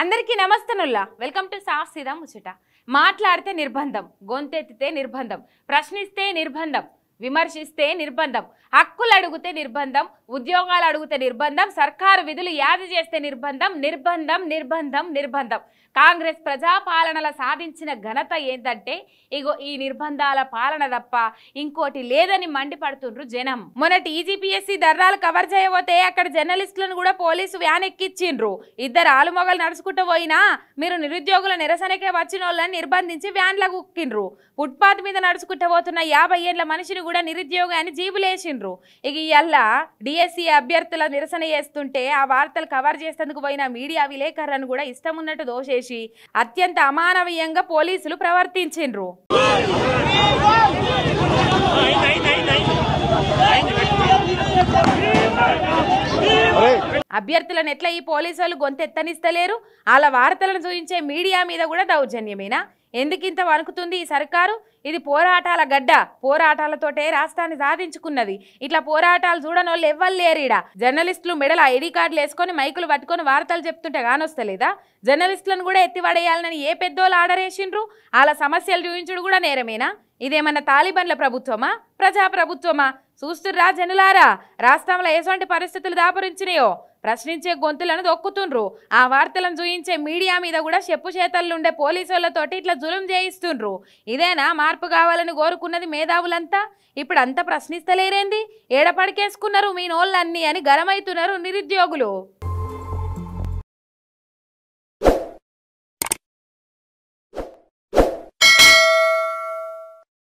అందరికీ నమస్తనుల్లా welcome to సాఫ్ సీదా ముచ్చట మాట్లాడితే నిర్బంధం గొంతెత్తితే నిర్బంధం ప్రశ్నిస్తే నిర్బంధం విమర్శిస్తే నిర్బంధం హక్కులు అడిగితే నిర్బంధం ఉద్యోగాలు అడిగితే నిర్బంధం సర్కారు విధులు యాది చేస్తే నిర్బంధం నిర్బంధం నిర్బంధం నిర్బంధం కాంగ్రెస్ ప్రజాపాలనల సాధించిన ఘనత ఏంటంటే ఇగో ఈ నిర్బంధాల పాలన తప్ప ఇంకోటి లేదని మండిపడుతుండ్రు జనం మొన్నటి ఈజీపీఎస్సీ e దర్రాలు కవర్ చేయబోతే అక్కడ జర్నలిస్టులను కూడా పోలీసు వ్యాన్ ఎక్కిచ్చిండ్రు ఇద్దరు ఆలుమొగలు నడుచుకుంటూ పోయినా మీరు నిరుద్యోగుల నిరసనకే వచ్చిన వాళ్ళని నిర్బంధించి వ్యాన్లకు ఉక్కిండ్రు ఫుట్పాత్ మీద నడుచుకుంటూ పోతున్న యాభై ఏళ్ళ మనిషిని కూడా నిరుద్యోగాన్ని జీబులేసిండ్రు ఇక ఇవల్ల డిఎస్సి e అభ్యర్థుల నిరసన చేస్తుంటే ఆ వార్తలు కవర్ చేసేందుకు పోయిన మీడియా విలేకరులను కూడా ఇష్టం ఉన్నట్టు దోషేసి అత్యంత అమానవీయంగా పోలీసులు ప్రవర్తించిండ్రు అభ్యర్థులను ఎట్లా ఈ పోలీసు వాళ్ళు గొంతెత్తనిస్తలేరు వాళ్ళ వార్తలను చూపించే మీడియా మీద కూడా దౌర్జన్యమేనా ఎందుకింత వణుకుతుంది ఈ సర్కారు ఇది పోరాటాల గడ్డ పోరాటాలతోటే రాష్ట్రాన్ని సాధించుకున్నది ఇట్లా పోరాటాలు చూడని వాళ్ళు ఎవ్వలేరీడ జర్నలిస్టులు మెడల ఐడి కార్డులు వేసుకొని మైకులు పట్టుకొని వార్తలు చెప్తుంటే కానొస్తలేదా జర్నలిస్టులను కూడా ఎత్తిపడేయాలని ఏ పెద్దోళ్ళు ఆర్డర్ వేసిండ్రు వాళ్ళ సమస్యలు చూపించడు కూడా నేరమేనా ఇదేమన్నా తాలిబన్ల ప్రభుత్వమా ప్రజాప్రభుత్వమా చూస్తుర్రా జనులారా రాష్ట్రంలో ఎటువంటి పరిస్థితులు దాపురించినాయో ప్రశ్నించే గొంతులను దొక్కుతుండ్రు ఆ వార్తలను చూయించే మీడియా మీద కూడా చెప్పు చేతలుండే పోలీసులతో ఇట్లా జులుం చేయిస్తుండ్రు ఇదేనా మార్పు కావాలని కోరుకున్నది మేధావులంతా ఇప్పుడు అంతా ప్రశ్నిస్తలేరేంది ఏడపడికేసుకున్నారు మీ నోళ్ళన్నీ అని గరమవుతున్నారు నిరుద్యోగులు